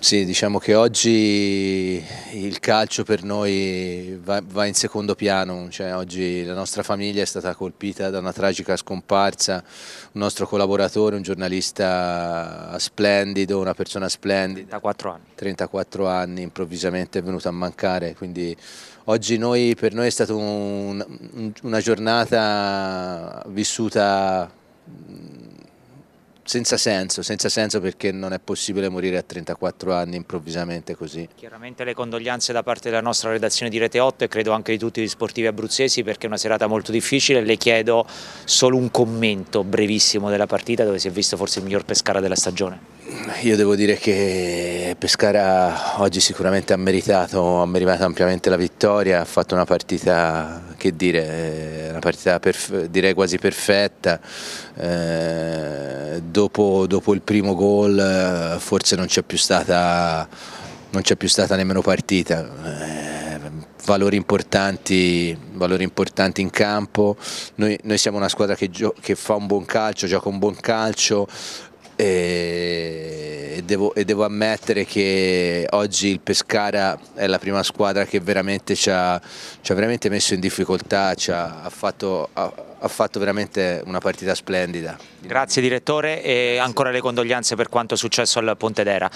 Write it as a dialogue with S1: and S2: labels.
S1: Sì, diciamo che oggi il calcio per noi va, va in secondo piano, cioè, oggi la nostra famiglia è stata colpita da una tragica scomparsa, un nostro collaboratore, un giornalista splendido, una persona splendida. 34 anni. 34 anni, improvvisamente è venuto a mancare, quindi oggi noi, per noi è stata un, un, una giornata vissuta senza senso, senza senso perché non è possibile morire a 34 anni improvvisamente così.
S2: Chiaramente le condoglianze da parte della nostra redazione di Rete 8 e credo anche di tutti gli sportivi abruzzesi perché è una serata molto difficile, le chiedo solo un commento brevissimo della partita dove si è visto forse il miglior Pescara della stagione.
S1: Io devo dire che Pescara oggi sicuramente ha meritato, ha meritato ampiamente la vittoria, ha fatto una partita, che dire, eh, una partita direi quasi perfetta, eh, dopo, dopo il primo gol eh, forse non c'è più stata non c'è più stata nemmeno partita. Eh, valori, importanti, valori importanti, in campo. Noi, noi siamo una squadra che, che, fa un buon calcio, gioca un buon calcio. E, devo, e devo, ammettere che oggi il Pescara è la prima squadra che veramente ci ha, ci ha veramente messo in difficoltà, ci ha, ha fatto, ha, ha fatto veramente una partita splendida.
S2: Grazie direttore e ancora le condoglianze per quanto successo al Pontedera.